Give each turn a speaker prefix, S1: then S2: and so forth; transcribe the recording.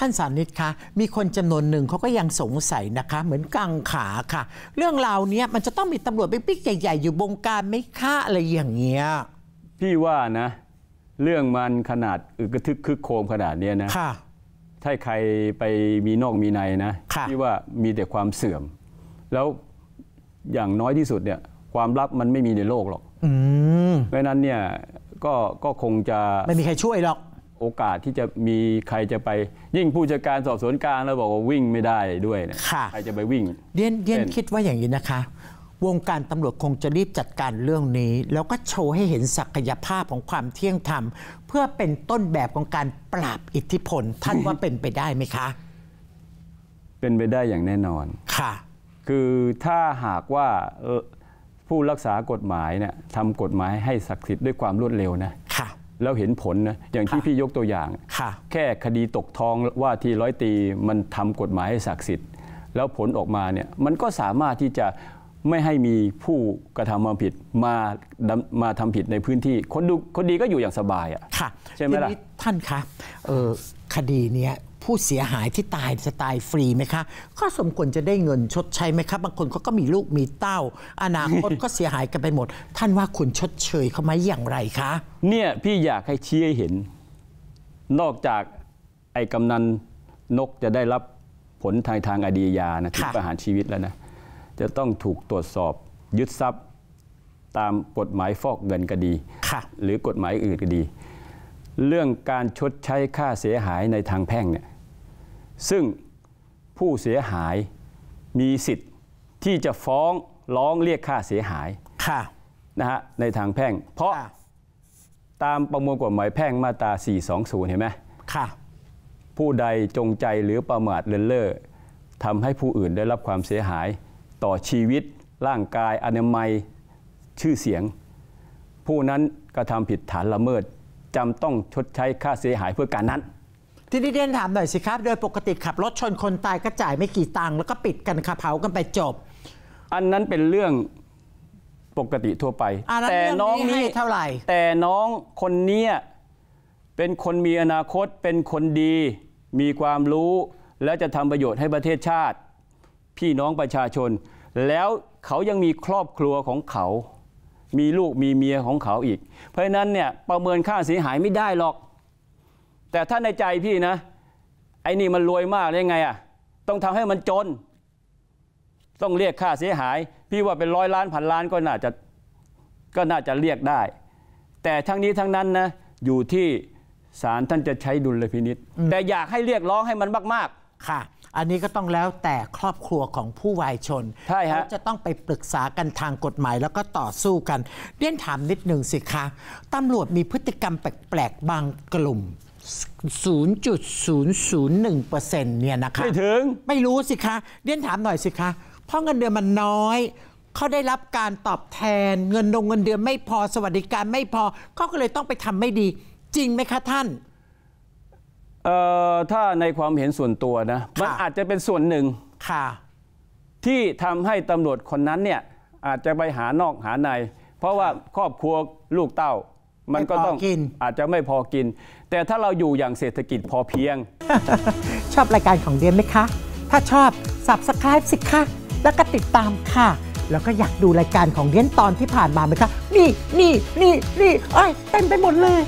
S1: ท่านสานิตคะมีคนจำนวนหนึ่งเขาก็ยังสงสัยนะคะ เหมือนกังขาค่ะ เรื่องราวนี้มันจะต้องมีตำรวจเป็นปิ๊กใหญ่ ๆ อยู่บงการไม่ฆ่าอะไรอย่างเงี้ย
S2: พี่ว่านะ เรื่องมันขนาดอึกระทึกคึกโครมขนาดเนี้ยนะค่ะถ้าใครไปมีนอกมีในนะพี่ว่ามีแต่ความเสื่อม แล้วอย่างน้อยที่สุดเนี่ย ความลับมันไม่มีในโลกหรอกอเพราะนั้นเนี่ยก็ก็คงจะไม่มีใครช่วยหรอกโอกาสที่จะมีใครจะไปยิ่งผู้จัดการสอบสวนกลางเราบอกว่าวิ่งไม่ได้ด้วยนใครจะไปวิ่ง
S1: เดียนเดียนคิดว่าอย่างนี้นะคะ วงการตำรวจคงจะรีบจัดการเรื่องนี้ แล้วก็โชว์ให้เห็นศักยภาพของความเที่ยงธรรม เพื่อเป็นต้นแบบของการปราบอิทธิพล ท่านว่าเป็นไปได้ไหมคะ
S2: เป็นไปได้อย่างแน่นอนค่ะ คือถ้าหากว่าผู้รักษากฎหมายเนี่ยทำกฎหมายให้ศักดิ์สิทธิ์ด้วยความรวดเร็วนะค่ะแล้วเห็นผลนะอย่างที่พี่ยกตัวอย่าง แค่คดีตกทองว่าที่ร้อยตีมันทำกฎหมายให้ศักดิ์สิทธิ์ แล้วผลออกมาเนี่ยมันก็สามารถที่จะไม่ให้มีผู้กระทำความผิดมามาทำผิดในพื้นที่ คน
S1: ดู คนดีก็อยู่อย่างสบายอ่ะใช่ไหมล่ะท่านคะคดีเนี้ยผู้เสียหายที่ตายจะตายฟรีไหมคะก็สมควรจะได้เงินชดใช้ไหมคะบางคนเขาก็มีลูกมีเต้า อนาคตก็เสียหายกันไปหมด ท่านว่าควรชดเชยเขาไหมอย่างไรค
S2: ะ เนี่ยพี่อยากให้ชี้ให้เห็น นอกจากไอ้กำนันนกจะได้รับผลทางทางอดียานะถึงประหารชีวิตแล้วนะ จะต้องถูกตรวจสอบยึดทรัพย์ตามกฎหมายฟอกเงินก็ดี หรือกฎหมายอื่นก็ดีเรื่องการชดใช้ค่าเสียหายในทางแพ่งเนี่ยซึ่งผู้เสียหายมีสิทธิ์ที่จะฟ้องร้องเรียกค่าเสียหายค่ะนะฮะในทางแพ่ง เพราะตามประมวลกฎหมายแพ่งมาตรา 420 เห็นไหมค่ะ ผู้ใดจงใจหรือประมาทเลินเล่อทำให้ผู้อื่นได้รับความเสียหายต่อชีวิตร่างกายอนามัยชื่อเสียง ผู้นั้นกระทำผิดฐานละเมิดจำต้องชดใช้ค่าเสียหายเพื่อการนั้น ท
S1: ีนี้เดนถามหน่อยสิครับ โดยปกติขับรถชนคนตายก็จ่ายไม่กี่ตังค์แล้วก็ปิดกันคับเผากันไปจบ
S2: อันนั้นเป็นเรื่องปกติทั่วไป แต่น้องนี้เท่าไหร่แต่น้องคนนี้เป็นคนมีอนาคตเป็นคนดีมีความรู้ และจะทำประโยชน์ให้ประเทศชาติ พี่น้องประชาชน แล้วเขายังมีครอบครัวของเขามีลูกมีเมียของเขาอีก เพราะฉะนั้นเนี่ย ประเมินค่าเสียหายไม่ได้หรอก แต่ถ้าในใจพี่นะ ไอ้นี่มันรวยมากได้ไงอะ่ะ ต้องทำให้มันจน ต้องเรียกค่าเสียหาย พี่ว่าเป็นร้อยล้านพันล้านก็น่าจะก็น่าจะเรียกได้ แต่ทั้งนี้ทั้งนั้นนะ อยู่ที่ศาลท่านจะใช้ดุลพินิษแต่อยากให้เรียกร้อง
S1: ให้มันมากๆค่ะอันนี้ก็ต้องแล้วแต่ครอบครัวของผู้วายชนเขาจะต้องไปปรึกษากันทางกฎหมายแล้วก็ต่อสู้กันเรียนถามนิดหนึ่งสิคะตำรวจมีพฤติกรรมแปลกๆบางกลุ่ม 0.001%เนี่ยนะคะไม่ถึงไม่รู้สิคะเรียนถามหน่อยสิคะ เพราะเงินเดือนมันน้อยเขาได้รับการตอบแทนเงินดงเงินเดือนไม่พอสวัสดิการไม่พอเขาก็เลยต้องไปทำไม่ดี จริงไหมคะท่าน
S2: เอ่อถ้าในความเห็นส่วนตัวนะ มันอาจจะเป็นส่วนหนึ่งค่ะ ที่ทำให้ตำรวจคนนั้นเนี่ยอาจจะไปหานอกหาใน เพราะว่าครอบครัวลูกเต้า มันก็ต้องอาจจะไม่พอกิน แต่ถ้าเราอยู่อย่างเศรษฐกิจพอเพียง
S1: ชอบรายการของเดียนไหมคะ ถ้าชอบ subscribe สิคะแล้วก็ติดตามค่ะแล้วก็อยากดูรายการของเดียนตอนที่ผ่านมาไหมคะนี่นี่นี่นี่เอ้ยเต็มไปหมดเลย